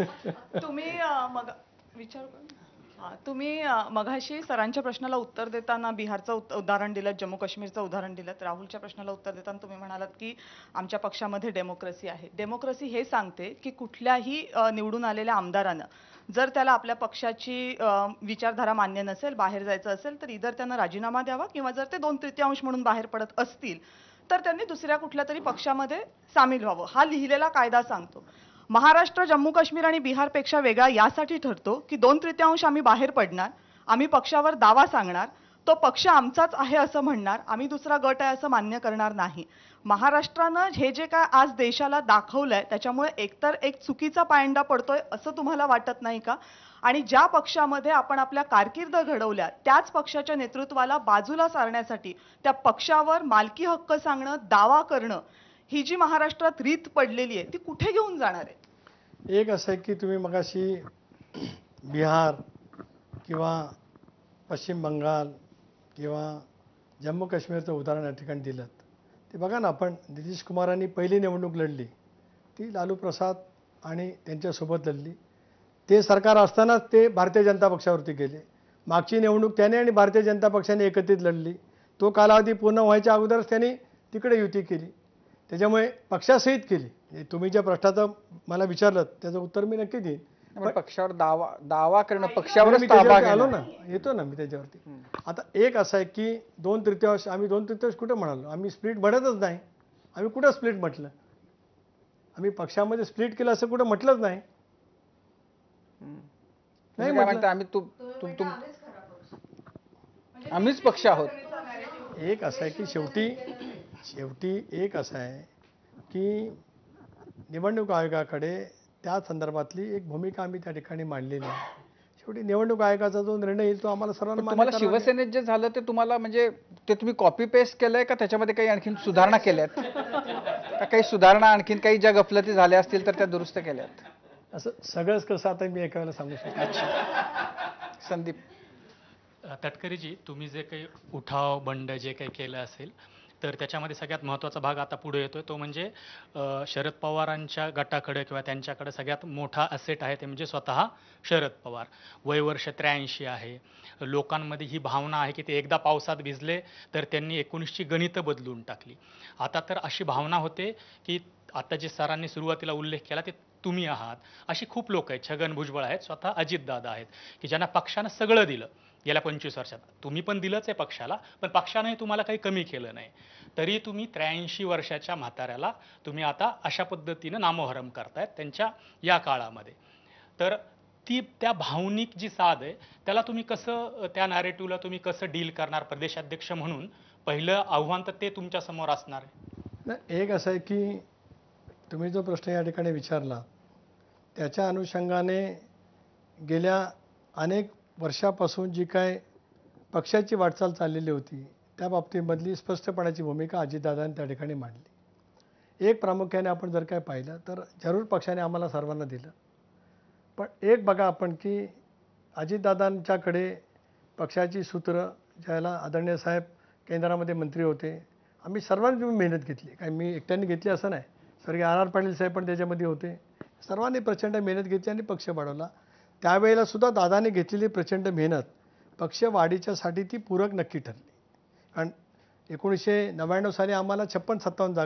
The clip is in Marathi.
तुम्ही मग विचार तुम्ही मघाशी सरांच्या प्रश्नाला उत्तर देताना बिहारचं उदाहरण दिलं जम्मू काश्मीरचं उदाहरण दिलं राहुलच्या प्रश्नाला उत्तर देताना तुम्ही म्हणालात की आमच्या पक्षामध्ये डेमोक्रेसी आहे डेमोक्रेसी हे सांगते की कुठल्याही निवडून आलेल्या आमदारानं जर त्याला आपल्या पक्षाची विचारधारा मान्य नसेल बाहेर जायचं असेल तर इतर त्यांना राजीनामा द्यावा किंवा जर ते दोन तृतीयांश म्हणून बाहेर पडत असतील तर त्यांनी दुसऱ्या कुठल्या तरी पक्षामध्ये सामील व्हावं हा लिहिलेला कायदा सांगतो महाराष्ट्र जम्मू काश्मीर आणि बिहारपेक्षा वेगळा यासाठी ठरतो की दोन तृतीयांश आम्ही बाहेर पडणार आम्ही पक्षावर दावा सांगणार तो पक्ष आमचाच आहे असं म्हणणार आम्ही दुसरा गट आहे असं मान्य करणार नाही महाराष्ट्रानं हे जे काय आज देशाला दाखवलंय त्याच्यामुळे एकतर एक चुकीचा पायंडा पडतोय असं तुम्हाला वाटत नाही का आणि ज्या पक्षामध्ये आपण आपल्या कारकिर्द घडवल्या त्याच पक्षाच्या नेतृत्वाला बाजूला सारण्यासाठी त्या पक्षावर मालकी हक्क सांगणं दावा करणं ही जी महाराष्ट्रात रीत पडलेली आहे ती कुठे घेऊन जाणार आहे एक असं आहे की तुम्ही मगाशी बिहार किंवा पश्चिम बंगाल किंवा जम्मू काश्मीरचं उदाहरण या ठिकाणी दिलं ते बघा ना आपण नितीश कुमारांनी पहिली निवडणूक लढली ती लालू प्रसाद आणि त्यांच्यासोबत लढली ते सरकार असतानाच ते भारतीय जनता पक्षावरती गेले मागची निवडणूक त्याने आणि भारतीय जनता पक्षाने एकत्रित लढली तो कालावधी पूर्ण व्हायच्या अगोदरच त्यांनी तिकडे युती केली त्याच्यामुळे पक्षासहित केली तुम्ही ज्या प्रश्नाचं मला विचारलं त्याचं उत्तर मी नक्की देईन पण पक्षावर दावा दावा करणं पक्षावर आलो ना येतो ना मी त्याच्यावरती आता एक असं आहे की दोन तृतीयांश आम्ही दोन तृतीयांश कुठं म्हणालो आम्ही स्प्लिट म्हणतच नाही आम्ही कुठं स्प्लिट म्हटलं आम्ही पक्षामध्ये स्प्लिट केलं असं कुठं म्हटलंच नाही नाही आम्ही आम्हीच म्हणजे पक्ष आहोत एक असं आहे की शेवटी शेवटी एक असं आहे की निवडणूक आयोगाकडे त्या संदर्भातली एक भूमिका आम्ही त्या ठिकाणी मांडलेली आहे शेवटी निवडणूक आयोगाचा जो निर्णय येईल तो आम्हाला सर्वांना शिवसेनेत जे झालं ते तुम्हाला म्हणजे ते तुम्ही कॉपी पेस्ट केलंय का त्याच्यामध्ये काही आणखीन सुधारणा केल्यात का काही सुधारणा आणखीन काही ज्या गफलती झाल्या असतील तर त्या दुरुस्त केल्यात असं सगळंच कसं आता मी एका वेळेला सांगू शकतो संदीप तटकरीजी तुम्ही जे काही उठाव बंड जे काही केलं असेल तर त्याच्यामध्ये सगळ्यात महत्त्वाचा भाग आता पुढे येतोय तो म्हणजे शरद पवारांच्या गटाकडे किंवा त्यांच्याकडे सगळ्यात मोठा असेट आहे ते म्हणजे स्वतः शरद पवार वय वर्ष त्र्याऐंशी आहे लोकांमध्ये ही भावना आहे की ते एकदा पावसात भिजले तर त्यांनी एकोणीसची गणितं बदलून टाकली आता तर अशी भावना होते की आता जे सरांनी सुरुवातीला उल्लेख केला ते तुम्ही आहात अशी खूप लोक आहेत छगन भुजबळ आहेत स्वतः अजितदादा आहेत की ज्यांना पक्षानं सगळं दिलं गेल्या पंचवीस वर्षात तुम्ही पण दिलंच आहे पक्षाला पण पक्षाने तुम्हाला काही कमी केलं नाही तरी तुम्ही त्र्याऐंशी वर्षाच्या म्हाताऱ्याला तुम्ही आता अशा पद्धतीनं नामोहरम करतायत त्यांच्या या काळामध्ये तर ती त्या भावनिक जी साध आहे त्याला तुम्ही कसं त्या नॅरेटिव्हला तुम्ही कसं डील करणार प्रदेशाध्यक्ष म्हणून पहिलं आव्हान तर ते तुमच्यासमोर असणार आहे एक असं आहे की तुम्ही जो प्रश्न या ठिकाणी विचारला त्याच्या अनुषंगाने गेल्या अनेक वर्षापासून जी काय पक्षाची वाटचाल चाललेली होती त्या बाबतीमधली स्पष्टपणाची भूमिका अजितदादांनी त्या ठिकाणी मांडली एक प्रामुख्याने आपण जर काय पाहिलं तर जरूर पक्षाने आम्हाला सर्वांना दिलं पण एक बघा आपण की अजितदादांच्याकडे पक्षाची सूत्र ज्याला आदरणीय साहेब केंद्रामध्ये मंत्री होते आम्ही सर्वांनी मेहनत घेतली काय मी एकट्याने घेतली असं नाही स्वर्गीय आर आर पाटील साहेब पण त्याच्यामध्ये होते सर्वांनी प्रचंड मेहनत घेतली आणि पक्ष वाढवला त्यावेळेला सुद्धा दादाने घेतलेली प्रचंड मेहनत पक्ष वाढीच्यासाठी ती पूरक नक्की ठरली कारण एकोणीसशे नव्याण्णव साली आम्हाला छप्पन सत्तावन्न जागा